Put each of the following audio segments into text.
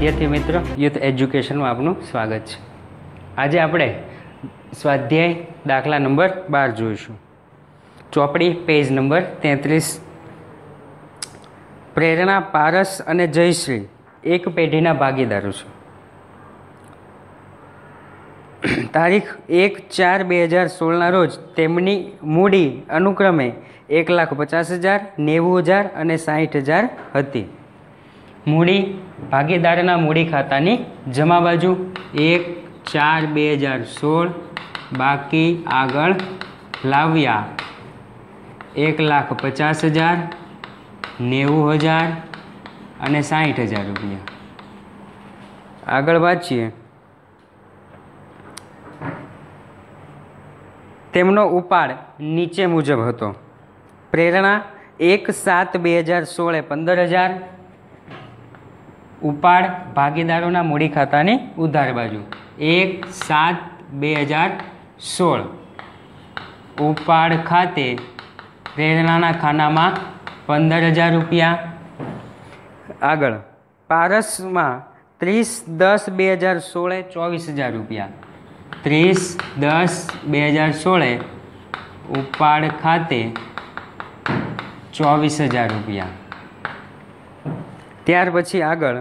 વિદ્યાર્થી મિત્ર યુથ એજ્યુકેશનમાં આપનું સ્વાગત છે આજે આપણે સ્વાધ્યાય દાખલા નંબર બાર જોઈશું ચોપડી પેજ નંબર તેત્રીસ પ્રેરણા પારસ અને જયશ્રી એક પેઢીના ભાગીદારો છે તારીખ એક ચાર બે હજાર સોળના રોજ તેમની મૂડી અનુક્રમે એક લાખ પચાસ હજાર નેવું હજાર અને સાઠ હજાર હતી મૂડી ભાગીદારના મૂડી ખાતાની જમા બાજુ એક ચાર બે હજાર સોળ બાકી આગળ લાવ્યા એક લાખ પચાસ હજાર નેવું હજાર અને સાઠ હજાર રૂપિયા આગળ વાંચીએ તેમનો ઉપાડ નીચે મુજબ હતો પ્રેરણા એક સાત બે હજાર સોળે પંદર હજાર ઉપાડ ભાગીદારોના મૂડી ખાતાની ઉધાર બાજુ એક સાત બે હજાર સોળ ઉપાડ ખાતે પ્રેરણાના ખાનામાં પંદર હજાર રૂપિયા આગળ પારસમાં ત્રીસ દસ બે હજાર સોળે ચોવીસ હજાર રૂપિયા ત્રીસ દસ બે હજાર સોળે ઉપાડ ખાતે ચોવીસ હજાર રૂપિયા ત્યાર પછી આગળ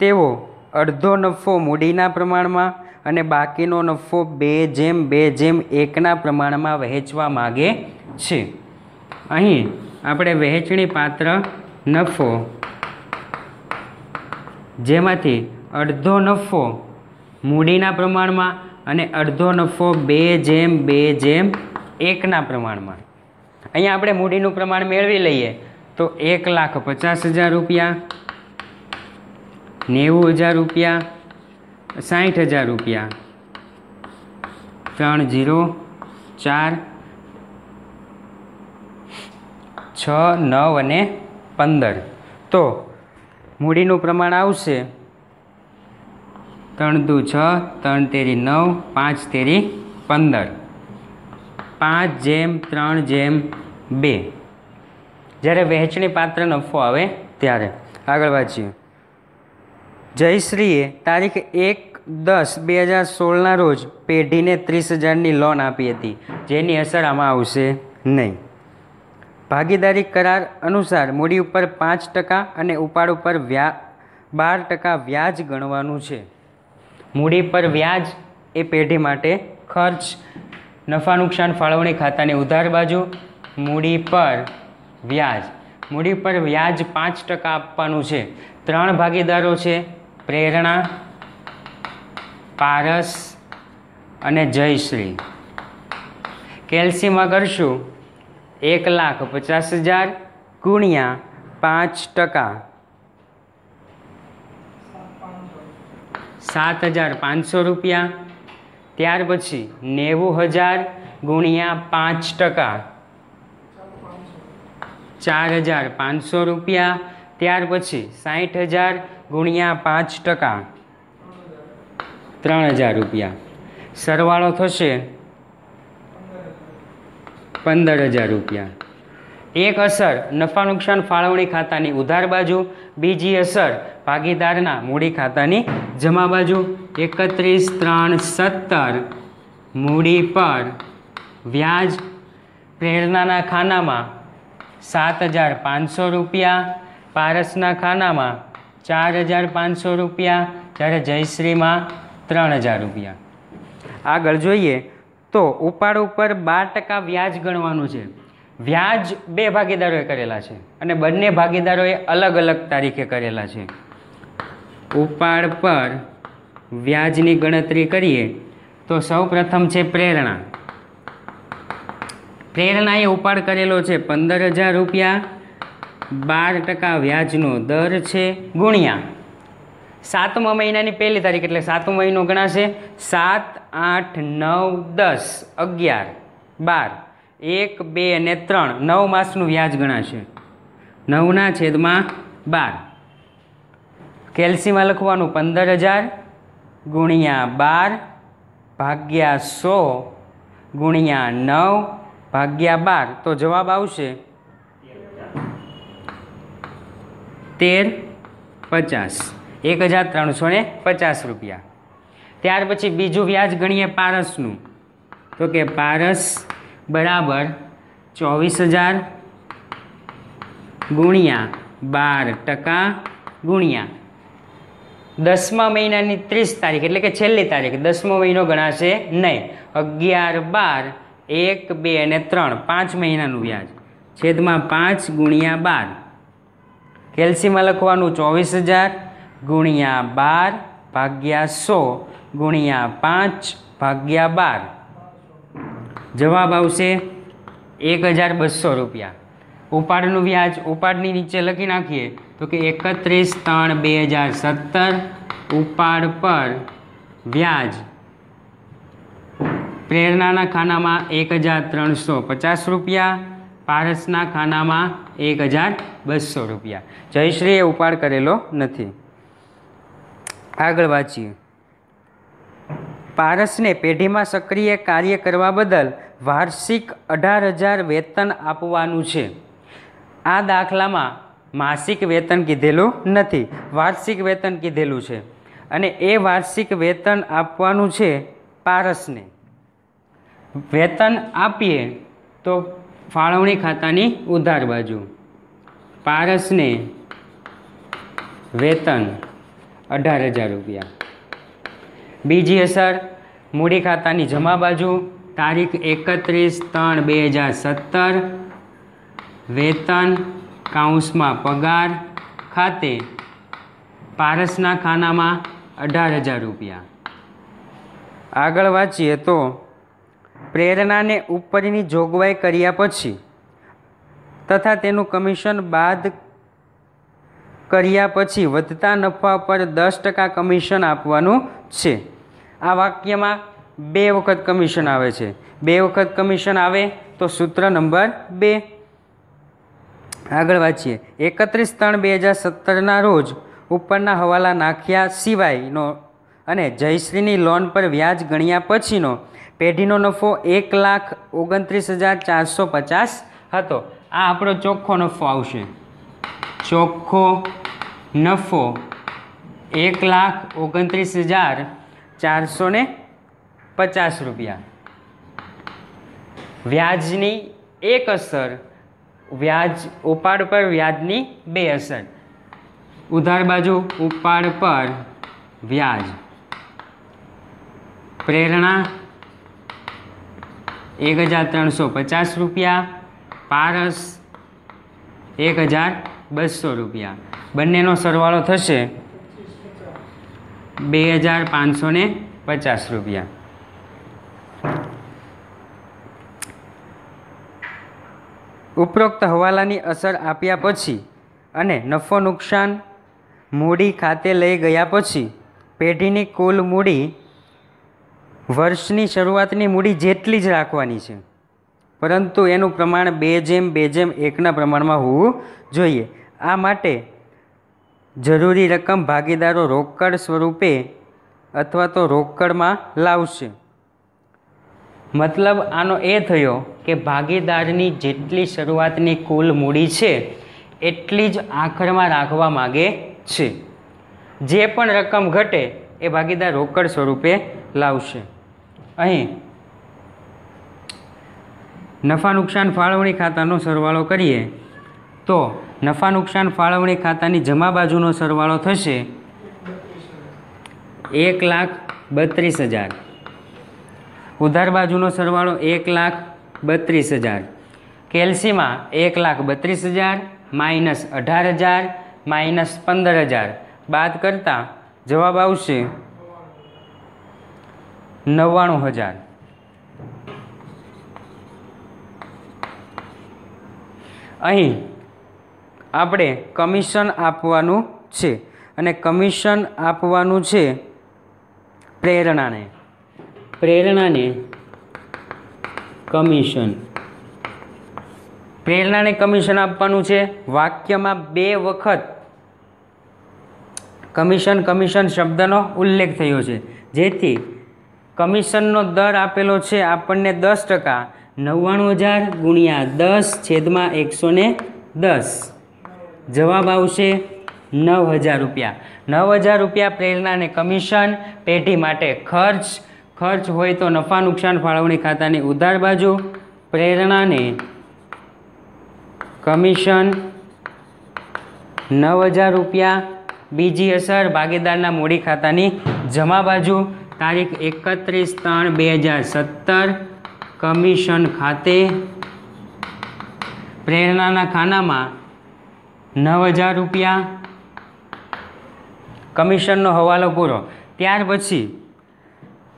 તેઓ અડધો નફો મૂડીના પ્રમાણમાં અને બાકીનો નફો બે જેમ બે જેમ એકના પ્રમાણમાં વહેંચવા માગે છે અહીં આપણે વહેંચણી પાત્ર નફો જેમાંથી અડધો નફો મૂડીના પ્રમાણમાં અને અડધો નફો બે જેમ બે જેમ એકના પ્રમાણમાં અહીંયા આપણે મૂડીનું પ્રમાણ મેળવી લઈએ તો એક લાખ પચાસ હજાર રૂપિયા નેવું હજાર રૂપિયા સાઠ હજાર રૂપિયા ત્રણ જીરો ચાર છ નવ અને પંદર તો મૂડીનું પ્રમાણ આવશે ત્રણ દુ છ ત્રણ તેરી નવ પાંચ તેરી પંદર પાંચ જેમ ત્રણ જેમ બે જ્યારે વહેંચણી પાત્ર નફો આવે ત્યારે આગળ વાંચીએ જયશ્રીએ તારીખ એક દસ બે હજાર સોળના રોજ પેઢીને ત્રીસ હજારની લોન આપી હતી જેની અસર આમાં આવશે નહીં ભાગીદારી કરાર અનુસાર મૂડી ઉપર પાંચ ટકા અને ઉપાડ ઉપર વ્યા બાર ટકા વ્યાજ ગણવાનું છે મૂડી પર વ્યાજ એ પેઢી માટે ખર્ચ નફા નુકસાન ફાળવણી ખાતાની ઉધાર બાજુ મૂડી પર વ્યાજ મૂડી પર વ્યાજ પાંચ ટકા આપવાનું છે ત્રણ ભાગીદારો છે પ્રેરણા પારસ અને જયશ્રી કેલ્સીમાં કરશું એક લાખ પચાસ હજાર ગુણ્યા પાંચ ટકા સાત હજાર પાંચસો રૂપિયા ત્યાર પછી નેવું હજાર ગુણ્યા પાંચ ટકા ચાર હજાર પાંચસો રૂપિયા ત્યાર પછી સાઠ હજાર ગુણ્યા પાંચ ટકા ત્રણ હજાર રૂપિયા સરવાળો થશે પંદર હજાર રૂપિયા એક અસર નફા નુકસાન ફાળવણી ખાતાની ઉધાર બાજુ બીજી અસર ભાગીદારના મૂડી ખાતાની જમા બાજુ એકત્રીસ ત્રણ સત્તર મૂડી પર વ્યાજ પ્રેરણાના ખાનામાં સાત હજાર પાંચસો રૂપિયા પારસના ખાનામાં ચાર હજાર પાંચસો રૂપિયા જ્યારે જયશ્રીમાં ત્રણ હજાર રૂપિયા આગળ જોઈએ તો ઉપાડ ઉપર બાર ટકા વ્યાજ ગણવાનું છે વ્યાજ બે ભાગીદારોએ કરેલા છે અને બંને ભાગીદારોએ અલગ અલગ તારીખે કરેલા છે ઉપાડ પર વ્યાજની ગણતરી કરીએ તો સૌ પ્રથમ છે પ્રેરણા પ્રેરણાએ ઉપાડ કરેલો છે પંદર હજાર રૂપિયા બાર ટકા વ્યાજનો દર છે ગુણ્યા સાતમા મહિનાની પહેલી તારીખ એટલે સાતમો મહિનો ગણાશે સાત આઠ નવ દસ અગિયાર બાર એક બે ને ત્રણ નવ માસનું વ્યાજ ગણાશે નવના છેદમાં બાર કેલ્સીમાં લખવાનું પંદર હજાર ગુણ્યા બાર ભાગ્યા સો ગુણ્યા નવ ભાગ્યા બાર તો જવાબ આવશે તેર પચાસ એક હજાર ત્રણસો ને પચાસ રૂપિયા ત્યાર પછી બીજું વ્યાજ ગણીએ પારસનું તો કે પારસ બરાબર ચોવીસ હજાર ગુણ્યા બાર ટકા ગુણ્યા દસમા મહિનાની ત્રીસ તારીખ એટલે કે છેલ્લી તારીખ દસમો મહિનો ગણાશે નહીં અગિયાર બાર એક બે અને ત્રણ પાંચ મહિનાનું વ્યાજ છેદમાં પાંચ ગુણ્યા બાર કેલ્સીમાં લખવાનું ચોવીસ હજાર ગુણ્યા બાર ભાગ્યા સો ગુણ્યા પાંચ ભાગ્યા બાર જવાબ આવશે એક હજાર બસો રૂપિયા ઉપાડનું વ્યાજ ઉપાડની નીચે લખી નાખીએ તો કે એકત્રીસ ત્રણ બે હજાર સત્તર ઉપાડ પર વ્યાજ પ્રેરણાના ખાનામાં એક હજાર ત્રણસો પચાસ રૂપિયા પારસના ખાનામાં એક હજાર બસો રૂપિયા જયશ્રીએ ઉપાડ કરેલો નથી આગળ વાંચીએ પારસને પેઢીમાં સક્રિય કાર્ય કરવા બદલ વાર્ષિક અઢાર હજાર વેતન આપવાનું છે આ દાખલામાં માસિક વેતન કીધેલું નથી વાર્ષિક વેતન કીધેલું છે અને એ વાર્ષિક વેતન આપવાનું છે પારસને વેતન આપીએ તો ફાળવણી ખાતાની ઉધાર બાજુ પારસને વેતન અઢાર હજાર રૂપિયા બીજી અસર મૂડી ખાતાની જમા બાજુ તારીખ એકત્રીસ ત્રણ બે હજાર સત્તર વેતન કાઉન્સમાં પગાર ખાતે પારસના ખાનામાં અઢાર હજાર રૂપિયા આગળ વાંચીએ તો પ્રેરણાને ઉપરની જોગવાઈ કર્યા પછી તથા તેનું કમિશન બાદ કર્યા પછી વધતા નફા પર દસ ટકા કમિશન આપવાનું છે આ વાક્યમાં બે વખત કમિશન આવે છે બે વખત કમિશન આવે તો સૂત્ર નંબર બે આગળ વાંચીએ એકત્રીસ ત્રણ બે હજાર સત્તરના રોજ ઉપરના હવાલા નાખ્યા સિવાયનો અને જયશ્રીની લોન પર વ્યાજ ગણ્યા પછીનો પેઢીનો નફો એક લાખ ઓગણત્રીસ હજાર ચારસો પચાસ હતો આ આપણો ચોખ્ખો નફો આવશે ચોખ્ખો નફો એક લાખ ઓગણત્રીસ હજાર ચારસો ને પચાસ રૂપિયા વ્યાજની એક અસર વ્યાજ ઉપાડ પર વ્યાજની બે અસર ઉધાર બાજુ ઉપાડ પર વ્યાજ પ્રેરણા એક હજાર ત્રણસો પચાસ રૂપિયા પારસ એક હજાર બસો રૂપિયા બંનેનો સરવાળો થશે બે હજાર પાંચસો ને પચાસ રૂપિયા ઉપરોક્ત હવાલાની અસર આપ્યા પછી અને નફો નુકસાન મૂડી ખાતે લઈ ગયા પછી પેઢીની કુલ મૂડી વર્ષની શરૂઆતની મૂડી જેટલી જ રાખવાની છે પરંતુ એનું પ્રમાણ બે જેમ બે જેમ એકના પ્રમાણમાં હોવું જોઈએ આ માટે જરૂરી રકમ ભાગીદારો રોકડ સ્વરૂપે અથવા તો રોકડમાં લાવશે મતલબ આનો એ થયો કે ભાગીદારની જેટલી શરૂઆતની કુલ મૂડી છે એટલી જ આખરમાં રાખવા માગે છે જે પણ રકમ ઘટે એ ભાગીદાર રોકડ સ્વરૂપે લાવશે અહીં નફા નુકસાન ફાળવણી ખાતાનો સરવાળો કરીએ તો નફા નુકસાન ફાળવણી ખાતાની જમા બાજુનો સરવાળો થશે એક લાખ બત્રીસ હજાર ઉધાર બાજુનો સરવાળો એક લાખ બત્રીસ હજાર કેલ્સીમાં એક લાખ બત્રીસ હજાર માઇનસ અઢાર હજાર માઇનસ પંદર હજાર બાદ કરતાં જવાબ આવશે નવ્વાણું હજાર અહીં આપણે કમિશન આપવાનું છે અને કમિશન આપવાનું છે પ્રેરણાને પ્રેરણાને કમિશન પ્રેરણાને કમિશન આપવાનું છે વાક્યમાં બે વખત કમિશન કમિશન શબ્દનો ઉલ્લેખ થયો છે જેથી કમિશનનો દર આપેલો છે આપણને દસ ટકા નવ્વાણું હજાર ગુણ્યા દસ છેદમાં એકસો ને દસ જવાબ આવશે નવ હજાર રૂપિયા નવ હજાર રૂપિયા પ્રેરણાને કમિશન પેઢી માટે ખર્ચ ખર્ચ હોય તો નફા નુકસાન ફાળવણી ખાતાની ઉધાર બાજુ પ્રેરણાને કમિશન નવ હજાર રૂપિયા બીજી અસર ભાગીદારના મૂડી ખાતાની જમા બાજુ તારીખ એકત્રીસ ત્રણ બે હજાર સત્તર કમિશન ખાતે પ્રેરણાના ખાનામાં નવ હજાર રૂપિયા કમિશનનો હવાલો પૂરો ત્યાર પછી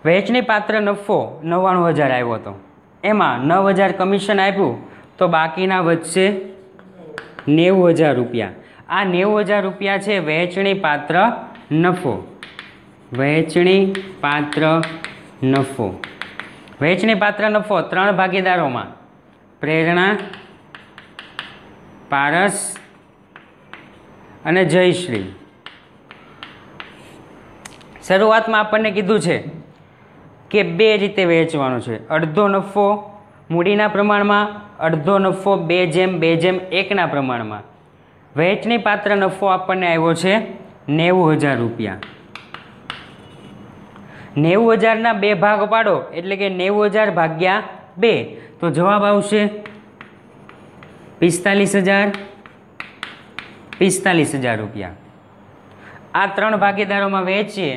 વહેંચણી પાત્ર નફો નવ્વાણું હજાર આવ્યો હતો એમાં નવ હજાર કમિશન આપ્યું તો બાકીના વચ્ચે નેવું હજાર રૂપિયા આ નેવું હજાર રૂપિયા છે વહેંચણી પાત્ર નફો વહેંચણી પાત્ર નફો વહેંચણી પાત્ર નફો ત્રણ ભાગીદારોમાં પ્રેરણા પારસ અને જયશ્રી શરૂઆતમાં આપણને કીધું છે કે બે રીતે વહેંચવાનો છે અડધો નફો મૂડીના પ્રમાણમાં અડધો નફો બે જેમ બે જેમ એકના પ્રમાણમાં વહેંચણી પાત્ર નફો આપણને આવ્યો છે નેવું હજાર રૂપિયા નેવું હજારના બે ભાગ પાડો એટલે કે નેવું હજાર ભાગ્યા બે તો જવાબ આવશે પિસ્તાલીસ હજાર પિસ્તાલીસ હજાર રૂપિયા આ ત્રણ ભાગીદારોમાં વેચીએ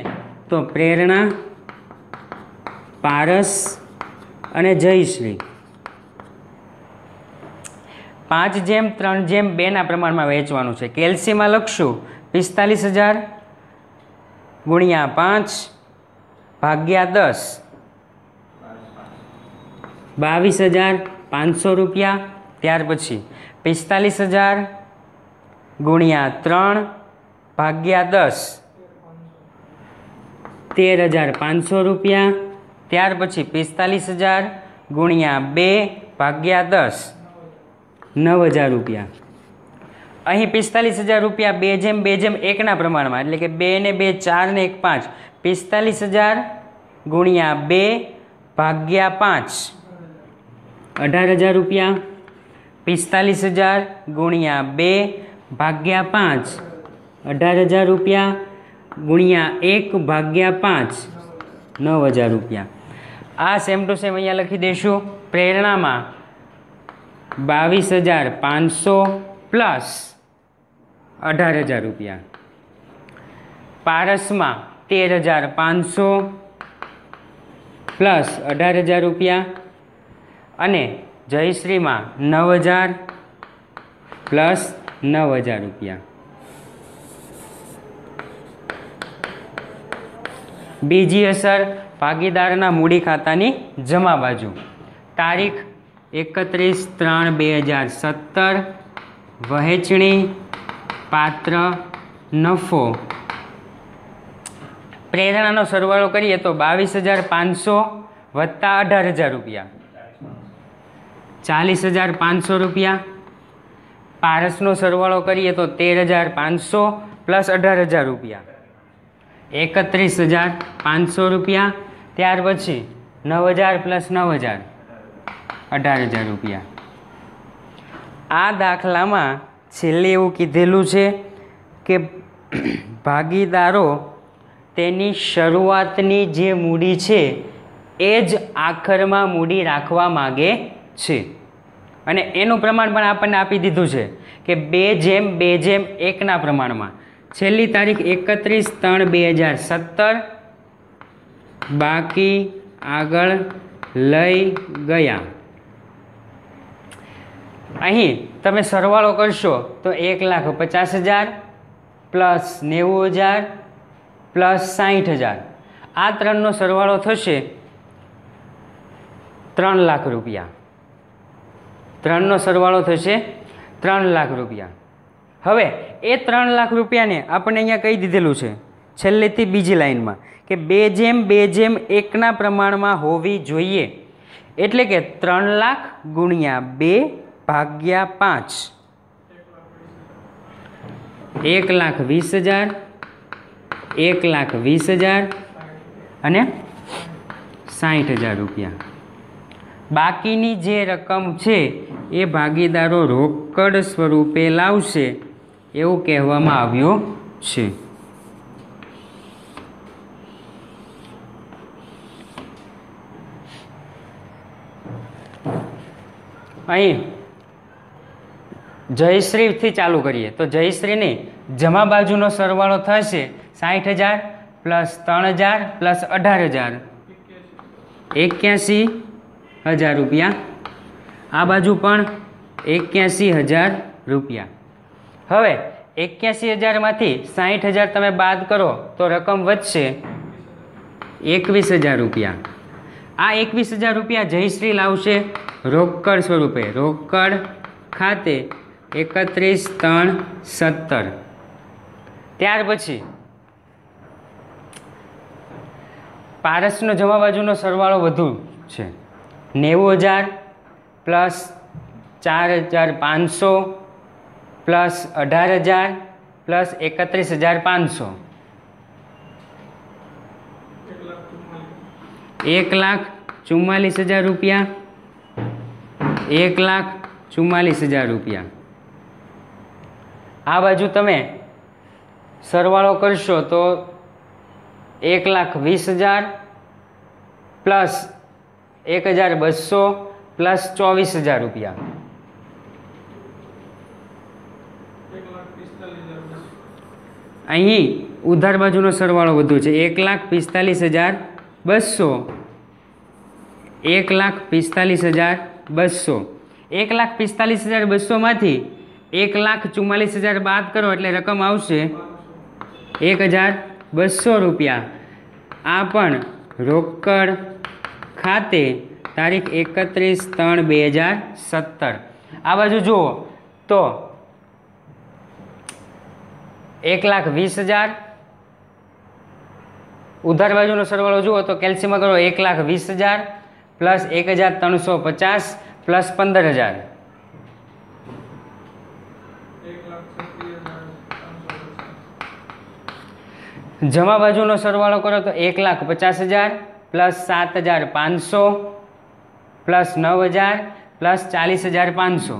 તો પ્રેરણા પારસ અને જયશ્રી પાંચ જેમ ત્રણ જેમ બેના પ્રમાણમાં વેચવાનું છે કેલ્સીમાં લખશું પિસ્તાલીસ હજાર ગુણ્યા પાંચ ભાગ્યા દસ બાવીસ હજાર પાંચસો રૂપિયા ત્યાર પછી પિસ્તાલીસ હજાર ગુણ્યા ત્રણ ભાગ્યા દસ તેર હજાર પાંચસો રૂપિયા ત્યાર પછી પિસ્તાલીસ હજાર ગુણ્યા બે ભાગ્યા દસ નવ હજાર રૂપિયા અહીં પિસ્તાલીસ હજાર રૂપિયા બે જેમ બે જેમ એકના પ્રમાણમાં એટલે કે બે ને બે ચાર ને એક પાંચ પિસ્તાલીસ હજાર ગુણ્યા બે ભાગ્યા પાંચ અઢાર હજાર રૂપિયા પિસ્તાલીસ હજાર ગુણ્યા બે ભાગ્યા પાંચ અઢાર હજાર રૂપિયા ગુણ્યા એક ભાગ્યા પાંચ નવ હજાર રૂપિયા આ સેમ ટુ સેમ અહીંયા લખી દઈશું પ્રેરણામાં બાવીસ હજાર પાંચસો પ્લસ અઢાર હજાર રૂપિયા પારસમાં તેર હજાર પાંચસો પ્લસ અઢાર હજાર રૂપિયા અને જયશ્રીમાં નવ હજાર પ્લસ નવ હજાર રૂપિયા બીજી અસર ભાગીદારના મૂડી ખાતાની જમા બાજુ તારીખ એકત્રીસ ત્રણ બે હજાર સત્તર વહેંચણી પાત્ર નફો પ્રેરણાનો સરવાળો કરીએ તો બાવીસ હજાર પાંચસો વત્તા અઢાર હજાર રૂપિયા ચાલીસ હજાર પાંચસો રૂપિયા પારસનો સરવાળો કરીએ તો તેર હજાર પાંચસો પ્લસ અઢાર હજાર રૂપિયા એકત્રીસ હજાર પાંચસો રૂપિયા ત્યાર પછી નવ હજાર પ્લસ નવ હજાર અઢાર હજાર રૂપિયા આ દાખલામાં છેલ્લે એવું કીધેલું છે કે ભાગીદારો તેની શરૂઆતની જે મૂડી છે એ જ આખરમાં મૂડી રાખવા માગે છે અને એનું પ્રમાણ પણ આપણને આપી દીધું છે કે બે જેમ બે જેમ એકના પ્રમાણમાં છેલ્લી તારીખ એકત્રીસ ત્રણ બે હજાર સત્તર બાકી આગળ લઈ ગયા અહીં તમે સરવાળો કરશો તો એક લાખ પચાસ હજાર પ્લસ નેવું હજાર પ્લસ સાહીઠ હજાર આ ત્રણનો સરવાળો થશે ત્રણ લાખ રૂપિયા ત્રણનો સરવાળો થશે ત્રણ લાખ રૂપિયા હવે એ ત્રણ લાખ રૂપિયાને આપણે અહીંયા કહી દીધેલું છે છેલ્લેથી બીજી લાઇનમાં કે બે જેમ બે જેમ એકના પ્રમાણમાં હોવી જોઈએ એટલે કે ત્રણ લાખ ગુણ્યા બે ભાગ્યા પાંચ એક લાખ વીસ હજાર એક લાખ વીસ હજાર અને સાઠ હજાર રૂપિયા બાકીની જે રકમ છે એ ભાગીદારો રોકડ સ્વરૂપે લાવશે એવું કહેવામાં આવ્યું છે અહીં જયશ્રીથી ચાલુ કરીએ તો જયશ્રીની જમા બાજુનો સરવાળો થશે સાઠ હજાર પ્લસ ત્રણ હજાર પ્લસ અઢાર હજાર એક્યાસી હજાર રૂપિયા આ બાજુ પણ એક્યાસી હજાર રૂપિયા હવે એક્યાસી હજારમાંથી સાઠ હજાર તમે બાદ કરો તો રકમ વધશે એકવીસ હજાર રૂપિયા આ એકવીસ હજાર રૂપિયા જયશ્રી લાવશે રોકડ સ્વરૂપે રોકડ ખાતે એકત્રીસ ત્રણ સત્તર ત્યાર પછી પારસનો જમા બાજુનો સરવાળો વધુ છે નેવું હજાર પ્લસ ચાર હજાર પાંચસો પ્લસ અઢાર હજાર પ્લસ એકત્રીસ હજાર પાંચસો એક લાખ ચુમ્માલીસ હજાર રૂપિયા એક લાખ ચુમ્માલીસ હજાર રૂપિયા આ બાજુ તમે સરવાળો કરશો તો એક લાખ વીસ હજાર પ્લસ એક હજાર બસો પ્લસ ચોવીસ હજાર રૂપિયા અહીં ઉધાર બાજુનો સરવાળો વધુ છે એક લાખ પિસ્તાલીસ હજાર બસો એક લાખ પિસ્તાલીસ હજાર બસો એક લાખ પિસ્તાલીસ હજાર બસોમાંથી એક લાખ ચુમ્માલીસ હજાર બાદ કરો એટલે રકમ આવશે એક હજાર બસો રૂપિયા આ પણ રોકડ ખાતે તારીખ એકત્રીસ ત્રણ બે હજાર સત્તર આ બાજુ જુઓ તો એક લાખ વીસ હજાર ઉધાર બાજુનો સરવાળો જુઓ તો કેલ્સીમાં કરો એક લાખ વીસ હજાર પ્લસ એક હજાર ત્રણસો પચાસ પ્લસ પંદર હજાર જમા બાજુનો સરવાળો કરો તો એક લાખ પચાસ હજાર પ્લસ સાત હજાર પાંચસો પ્લસ નવ હજાર પ્લસ ચાલીસ હજાર પાંચસો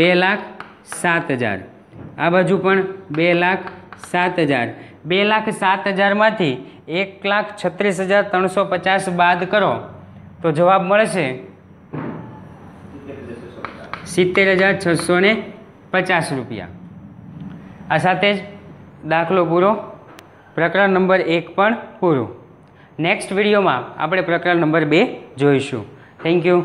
બે લાખ સાત હજાર આ બાજુ પણ બે લાખ સાત હજાર બે લાખ સાત હજારમાંથી એક લાખ છત્રીસ હજાર ત્રણસો પચાસ બાદ કરો તો જવાબ મળશે સિત્તેર હજાર છસો ને પચાસ રૂપિયા આ સાથે જ દાખલો પૂરો પ્રકરણ નંબર એક પણ પૂરો નેક્સ્ટ વિડીયોમાં આપણે પ્રકરણ નંબર બે જોઈશું થેન્ક યુ